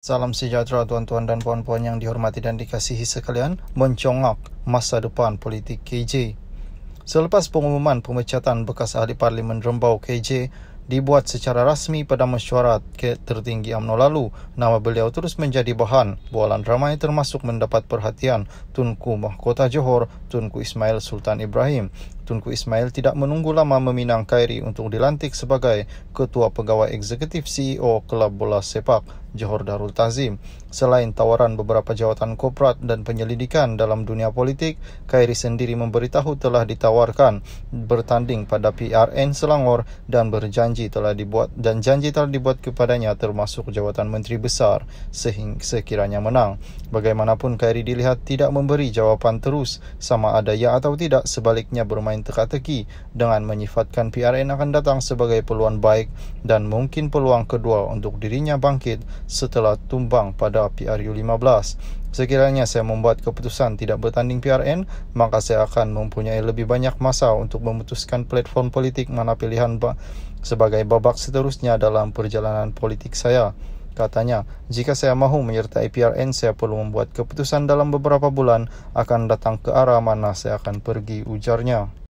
Salam sejahtera tuan-tuan dan puan-puan yang dihormati dan dikasihi sekalian mencongak masa depan politik KJ. Selepas pengumuman pemecatan bekas ahli parlimen Rembau KJ dibuat secara rasmi pada mesyuarat tertinggi UMNO lalu, nama beliau terus menjadi bahan bualan ramai termasuk mendapat perhatian Tunku Mahkota Johor Tunku Ismail Sultan Ibrahim Tunku Ismail tidak menunggu lama meminang Khairi untuk dilantik sebagai Ketua Pegawai Eksekutif CEO Kelab Bola Sepak Johor Darul Tazim. Selain tawaran beberapa jawatan korporat dan penyelidikan dalam dunia politik, Khairi sendiri memberitahu telah ditawarkan bertanding pada PRN Selangor dan berjanji telah dibuat dan janji telah dibuat kepadanya termasuk jawatan menteri besar sehingga sekiranya menang. Bagaimanapun Khairi dilihat tidak memberi jawapan terus sama ada ya atau tidak sebaliknya bermain yang teka-teki dengan menyifatkan PRN akan datang sebagai peluang baik dan mungkin peluang kedua untuk dirinya bangkit setelah tumbang pada PRU15. Sekiranya saya membuat keputusan tidak bertanding PRN, maka saya akan mempunyai lebih banyak masa untuk memutuskan platform politik mana pilihan sebagai babak seterusnya dalam perjalanan politik saya. Katanya, jika saya mahu menyertai PRN, saya perlu membuat keputusan dalam beberapa bulan akan datang ke arah mana saya akan pergi ujarnya.